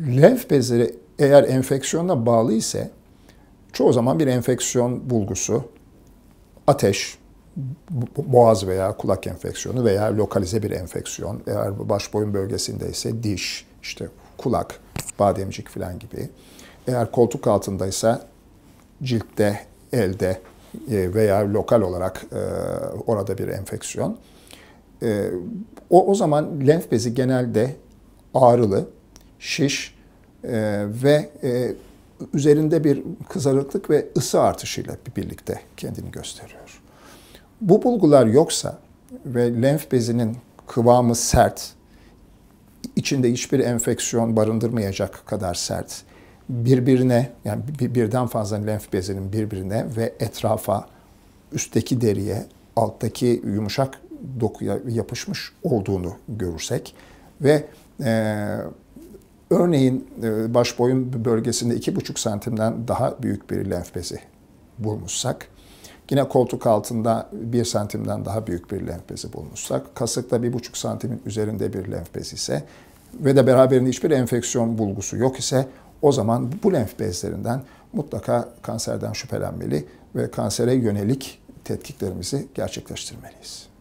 lenf bezleri eğer enfeksiyona bağlı ise çoğu zaman bir enfeksiyon bulgusu, ateş, boğaz veya kulak enfeksiyonu veya lokalize bir enfeksiyon, eğer baş boyun bölgesinde ise diş, işte kulak, bademcik falan gibi. Eğer koltuk altındaysa ciltte, elde e, veya lokal olarak e, orada bir enfeksiyon. E, o, o zaman lenf bezi genelde ağrılı şiş e, ve e, üzerinde bir kızarıklık ve ısı artışıyla birlikte kendini gösteriyor. Bu bulgular yoksa ve lenf bezinin kıvamı sert, içinde hiçbir enfeksiyon barındırmayacak kadar sert, birbirine yani birden fazla lenf bezinin birbirine ve etrafa, üstteki deriye, alttaki yumuşak dokuya yapışmış olduğunu görürsek ve e, Örneğin e, baş boyun bölgesinde 2,5 santimden daha büyük bir lenf bezi bulmuşsak, yine koltuk altında 1 santimden daha büyük bir lenf bezi bulmuşsak, kasıkta 1,5 santimin üzerinde bir lenf bezi ise ve de beraberinde hiçbir enfeksiyon bulgusu yok ise o zaman bu lenf bezlerinden mutlaka kanserden şüphelenmeli ve kansere yönelik tetkiklerimizi gerçekleştirmeliyiz.